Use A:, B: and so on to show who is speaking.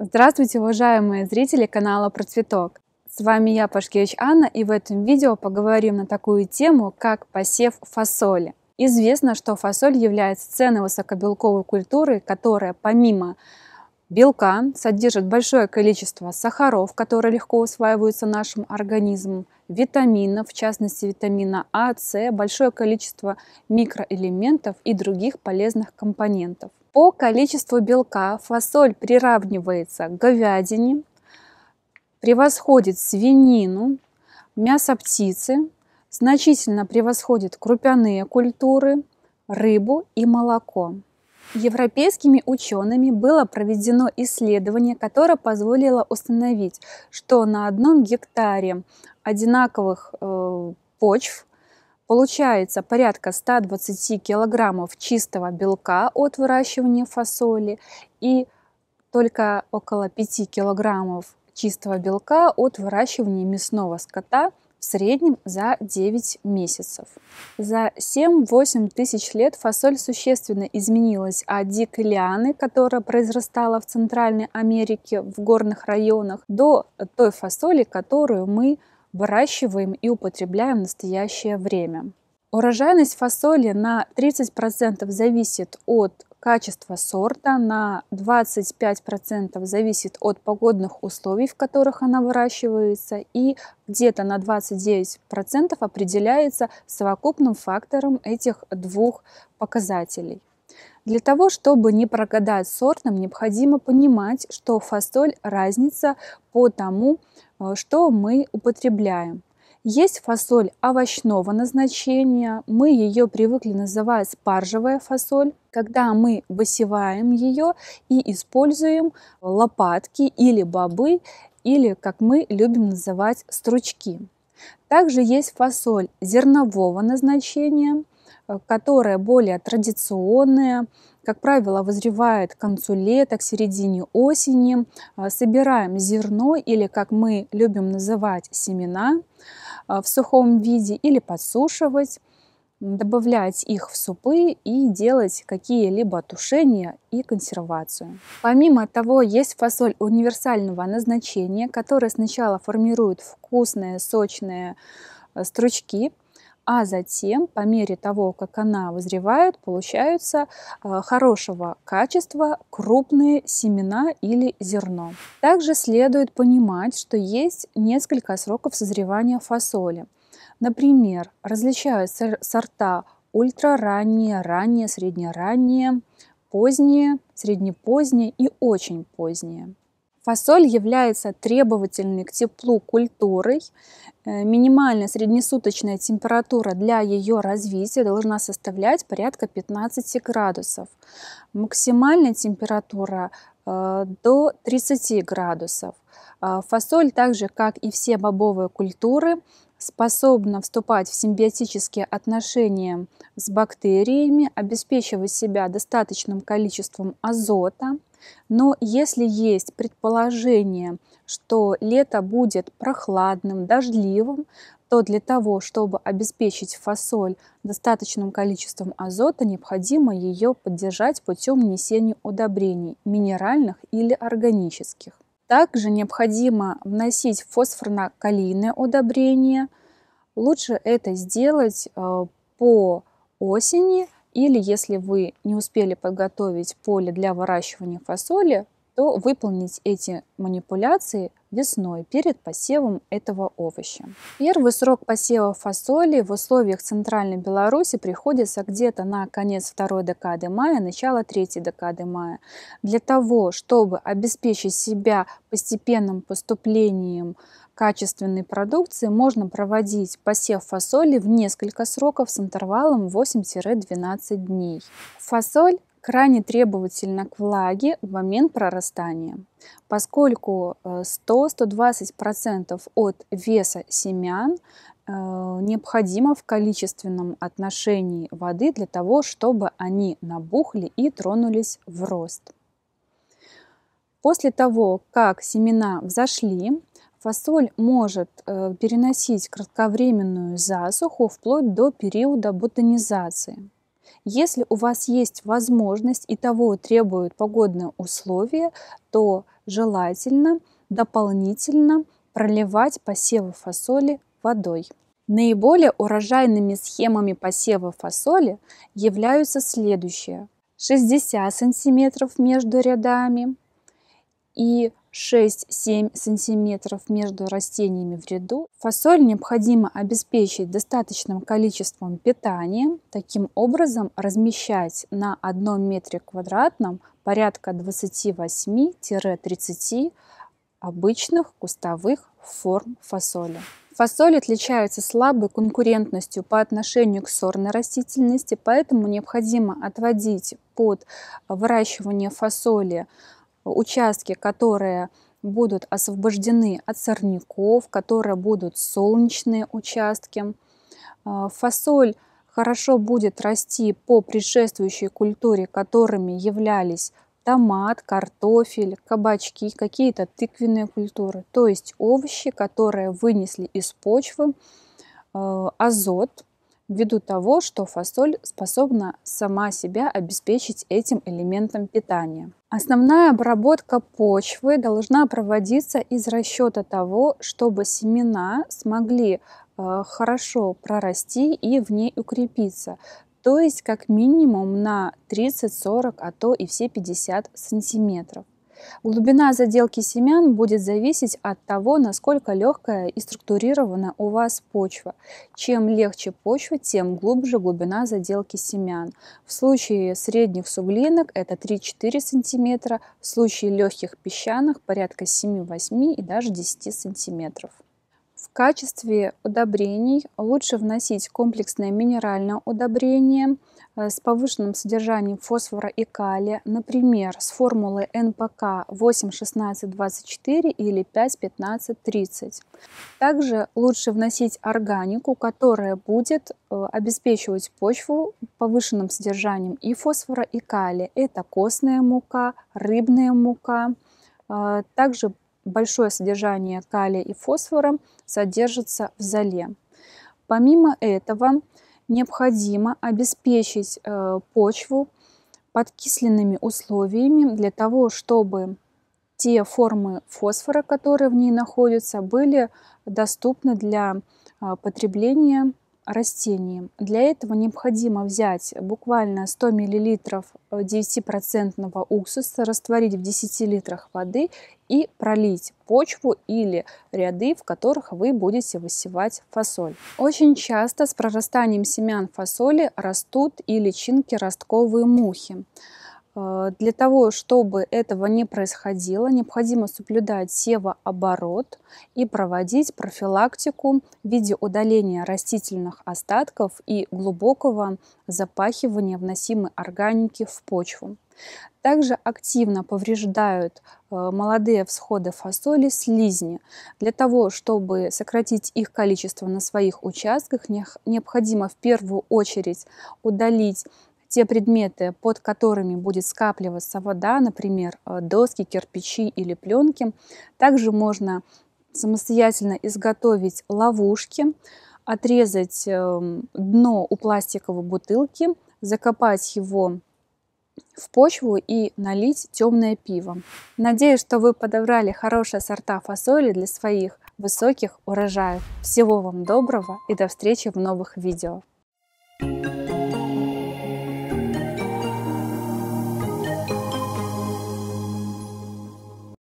A: Здравствуйте, уважаемые зрители канала Про Цветок! С вами я, Пашкевич Анна, и в этом видео поговорим на такую тему, как посев фасоли. Известно, что фасоль является ценной высокобелковой культурой, которая помимо белка содержит большое количество сахаров, которые легко усваиваются нашим организмом, витаминов, в частности витамина А, С, большое количество микроэлементов и других полезных компонентов. По количеству белка фасоль приравнивается к говядине, превосходит свинину, мясо птицы, значительно превосходит крупяные культуры, рыбу и молоко. Европейскими учеными было проведено исследование, которое позволило установить, что на одном гектаре одинаковых э, почв Получается порядка 120 килограммов чистого белка от выращивания фасоли и только около 5 килограммов чистого белка от выращивания мясного скота в среднем за 9 месяцев. За 7-8 тысяч лет фасоль существенно изменилась от а дикой лианы, которая произрастала в Центральной Америке в горных районах, до той фасоли, которую мы выращиваем и употребляем в настоящее время. Урожайность фасоли на 30% зависит от качества сорта, на 25% зависит от погодных условий, в которых она выращивается, и где-то на 29% определяется совокупным фактором этих двух показателей. Для того, чтобы не прогадать сортом, необходимо понимать, что фасоль разница по тому, Э, что мы употребляем. Есть фасоль овощного назначения, мы ее привыкли называть спаржевая фасоль, когда мы высеваем ее и используем лопатки или бобы, или, как мы любим называть, стручки. Также есть фасоль зернового назначения, Э, которая более традиционная, как правило, возревает к концу лета, к середине осени. Э, собираем зерно или, как мы любим называть, семена э, в сухом виде или подсушивать, добавлять их в супы и делать какие-либо тушения и консервацию. Помимо того, есть фасоль универсального назначения, которая сначала формирует вкусные, сочные стручки – а затем, по мере того, как она вызревает, получаются э, хорошего качества крупные семена или зерно. Также следует понимать, что есть несколько сроков созревания фасоли. Например, различают сорта ультраранние, ранние, среднеранние, поздние, среднепоздние и очень поздние. Фасоль является требовательной к теплу культурой. Э, минимальная среднесуточная температура для ее развития должна составлять порядка 15 градусов. Максимальная температура э, до 30 градусов. Э, фасоль, так же как и все бобовые культуры, способна вступать в симбиотические отношения с бактериями, обеспечивать себя достаточным количеством азота, но если есть предположение, что лето будет прохладным, дождливым, то для того, чтобы обеспечить фасоль достаточным количеством азота, необходимо ее поддержать путем внесения удобрений минеральных или органических. Также необходимо вносить фосфорно-калийное удобрение. Лучше это сделать э, по осени – или если вы не успели подготовить поле для выращивания фасоли, то выполнить эти манипуляции весной перед посевом этого овоща. Первый срок посева фасоли в условиях Центральной Беларуси приходится где-то на конец второй декады мая, начало третьей декады мая. Для того, чтобы обеспечить себя постепенным поступлением качественной продукции можно проводить посев фасоли в несколько сроков с интервалом 8-12 дней. Фасоль крайне требовательна к влаге в момент прорастания, поскольку 100-120% э, от веса семян э, необходимо в количественном отношении воды для того, чтобы они набухли и тронулись в рост. После того, как семена взошли, фасоль может э, переносить кратковременную засуху вплоть до периода бутонизации. Если у вас есть возможность и того требуют погодные условия, то желательно дополнительно проливать посевы фасоли водой. Наиболее урожайными схемами посева фасоли являются следующие. 60 см между рядами и 6-7 см между растениями в ряду. Фасоль необходимо обеспечить достаточным количеством питания. Таким образом, размещать на 1 метре квадратном порядка 28-30 обычных кустовых форм фасоли. Фасоль отличается слабой конкурентностью по отношению к сорной растительности, поэтому необходимо отводить под выращивание фасоли участки, которые будут освобождены от сорняков, которые будут солнечные участки. А, фасоль хорошо будет расти по предшествующей культуре, которыми являлись томат, картофель, кабачки, какие-то тыквенные культуры, то есть овощи, которые вынесли из почвы а, азот, ввиду того, что фасоль способна сама себя обеспечить этим элементом питания. Основная обработка почвы должна проводиться из расчета того, чтобы семена смогли э, хорошо прорасти и в ней укрепиться, то есть как минимум на 30-40, а то и все 50 сантиметров. Глубина заделки семян будет зависеть от того, насколько легкая и структурирована у вас почва. Чем легче почва, тем глубже глубина заделки семян. В случае средних суглинок это 3-4 см, в случае легких песчаных порядка 7-8 и даже 10 сантиметров. В качестве удобрений лучше вносить комплексное минеральное удобрение э, с повышенным содержанием фосфора и калия, например, с формулы НПК 8-16-24 или 5-15-30. Также лучше вносить органику, которая будет э, обеспечивать почву повышенным содержанием и фосфора, и калия. Это костная мука, рыбная мука, э, также большое содержание калия и фосфора содержится в золе. Помимо этого, необходимо обеспечить э, почву подкисленными условиями для того, чтобы те формы фосфора, которые в ней находятся, были доступны для э, потребления растением. Для этого необходимо взять буквально 100 мл 9% уксуса, растворить в 10 литрах воды и пролить почву или ряды, в которых вы будете высевать фасоль. Очень часто с прорастанием семян фасоли растут и личинки ростковые мухи. Э, для того, чтобы этого не происходило, необходимо соблюдать севооборот и проводить профилактику в виде удаления растительных остатков и глубокого запахивания вносимой органики в почву. Также активно повреждают э, молодые всходы фасоли слизни. Для того, чтобы сократить их количество на своих участках, необходимо в первую очередь удалить те предметы, под которыми будет скапливаться вода, например, э, доски, кирпичи или пленки. Также можно самостоятельно изготовить ловушки, отрезать эм, дно у пластиковой бутылки, закопать его в почву и налить темное пиво. Надеюсь, что вы подобрали хорошие сорта фасоли для своих высоких урожаев. Всего вам доброго и до встречи в новых видео.